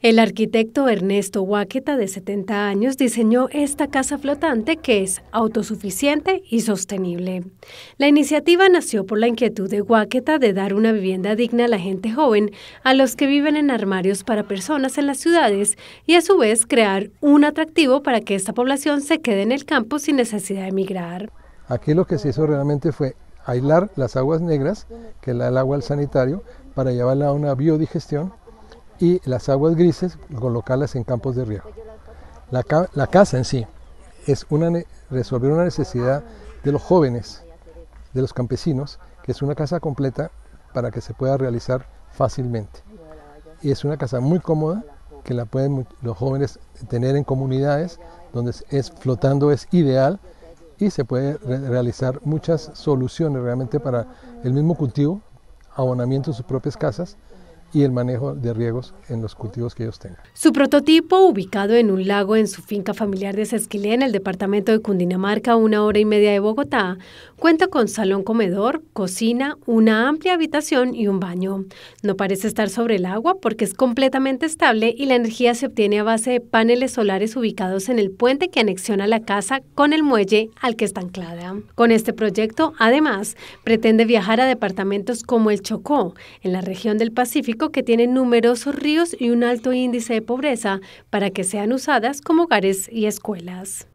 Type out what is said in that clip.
El arquitecto Ernesto Huáqueta, de 70 años, diseñó esta casa flotante que es autosuficiente y sostenible. La iniciativa nació por la inquietud de Huáqueta de dar una vivienda digna a la gente joven, a los que viven en armarios para personas en las ciudades y a su vez crear un atractivo para que esta población se quede en el campo sin necesidad de emigrar. Aquí lo que se hizo realmente fue aislar las aguas negras, que es el agua al sanitario, para llevarla a una biodigestión y las aguas grises colocarlas en campos de riego. La, casa en sí es una resolver una necesidad de los jóvenes, de los campesinos, que es una casa completa para que se pueda realizar fácilmente. Y es una casa muy cómoda que la pueden los jóvenes tener en comunidades donde es flotando es ideal y se puede realizar muchas soluciones realmente para el mismo cultivo, abonamiento de sus propias casas y el manejo de riegos en los cultivos que ellos tengan. Su prototipo, ubicado en un lago en su finca familiar de Sesquilé, en el departamento de Cundinamarca, una hora y media de Bogotá, cuenta con salón comedor, cocina, una amplia habitación y un baño. No parece estar sobre el agua porque es completamente estable y la energía se obtiene a base de paneles solares ubicados en el puente que anexiona la casa con el muelle al que está anclada. Con este proyecto, además, pretende viajar a departamentos como el Chocó, en la región del Pacífico, que tiene numerosos ríos y un alto índice de pobreza para que sean usadas como hogares y escuelas.